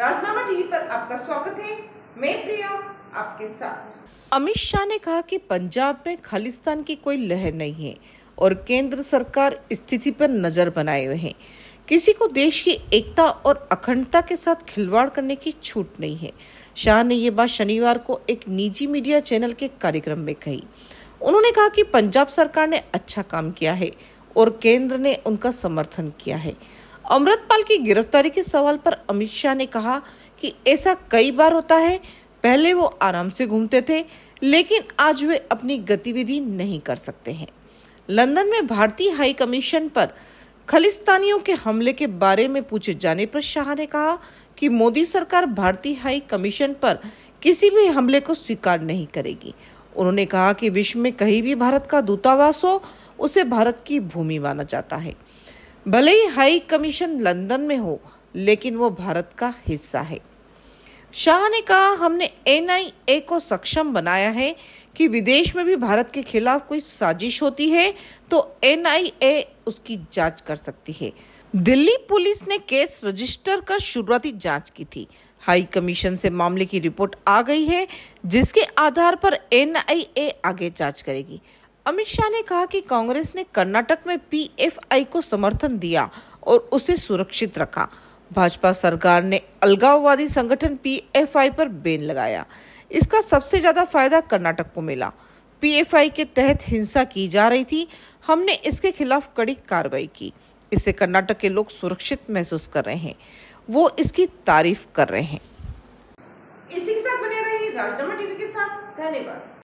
राजनामा TV पर आपका स्वागत है मैं प्रिया आपके साथ अमित शाह ने कहा कि पंजाब में खालिस्तान की कोई लहर नहीं है और केंद्र सरकार स्थिति पर नजर बनाए हुए है किसी को देश की एकता और अखंडता के साथ खिलवाड़ करने की छूट नहीं है शाह ने यह बात शनिवार को एक निजी मीडिया चैनल के कार्यक्रम में कही उन्होंने कहा कि पंजाब सरकार ने अच्छा काम किया है और केंद्र ने उनका समर्थन किया है अमृतपाल की गिरफ्तारी के सवाल पर अमित शाह ने कहा कि ऐसा कई बार होता है पहले वो आराम से घूमते थे लेकिन आज वे अपनी गतिविधि नहीं कर सकते हैं लंदन में भारतीय हाई कमीशन पर खालिस्तानियों के हमले के बारे में पूछे जाने पर शाह ने कहा कि मोदी सरकार भारतीय हाई कमीशन पर किसी भी हमले को स्वीकार नहीं करेगी उन्होंने कहा कि विश्व में कहीं भी भारत का दूतावास हो उसे भारत की भूमि माना जाता है भले ही हाई कमीशन लंदन में हो लेकिन वो भारत का हिस्सा है शाह ने कहा हमने एन को सक्षम बनाया है कि विदेश में भी भारत के खिलाफ कोई साजिश होती है तो एन उसकी जांच कर सकती है दिल्ली पुलिस ने केस रजिस्टर कर शुरुआती जांच की थी हाई कमीशन से मामले की रिपोर्ट आ गई है जिसके आधार पर एन आगे जांच करेगी अमित शाह ने कहा कि कांग्रेस ने कर्नाटक में पीएफआई को समर्थन दिया और उसे सुरक्षित रखा भाजपा सरकार ने अलगाववादी संगठन पीएफआई पर बेन लगाया इसका सबसे ज्यादा फायदा कर्नाटक को मिला पीएफआई के तहत हिंसा की जा रही थी हमने इसके खिलाफ कड़ी कार्रवाई की इससे कर्नाटक के लोग सुरक्षित महसूस कर रहे हैं वो इसकी तारीफ कर रहे हैं इसी के साथ बने रहिए राजनामा टीवी के साथ धन्यवाद